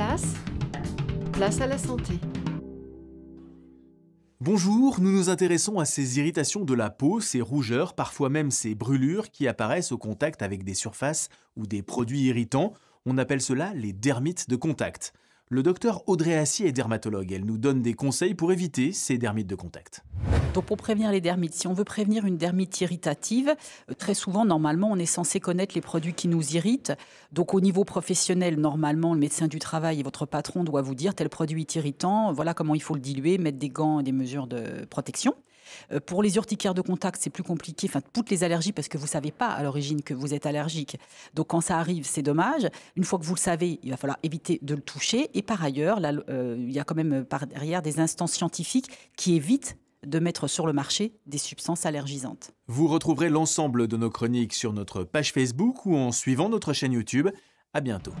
place, place à la santé. Bonjour, nous nous intéressons à ces irritations de la peau, ces rougeurs, parfois même ces brûlures qui apparaissent au contact avec des surfaces ou des produits irritants. On appelle cela les dermites de contact. Le docteur Audrey Assis est dermatologue. Elle nous donne des conseils pour éviter ces dermites de contact pour prévenir les dermites, si on veut prévenir une dermite irritative, euh, très souvent, normalement, on est censé connaître les produits qui nous irritent. Donc au niveau professionnel, normalement, le médecin du travail et votre patron doivent vous dire tel produit est irritant, voilà comment il faut le diluer, mettre des gants et des mesures de protection. Euh, pour les urticaires de contact, c'est plus compliqué. Enfin, toutes les allergies, parce que vous ne savez pas à l'origine que vous êtes allergique. Donc, quand ça arrive, c'est dommage. Une fois que vous le savez, il va falloir éviter de le toucher. Et par ailleurs, euh, il y a quand même par derrière des instances scientifiques qui évitent de mettre sur le marché des substances allergisantes. Vous retrouverez l'ensemble de nos chroniques sur notre page Facebook ou en suivant notre chaîne YouTube. À bientôt.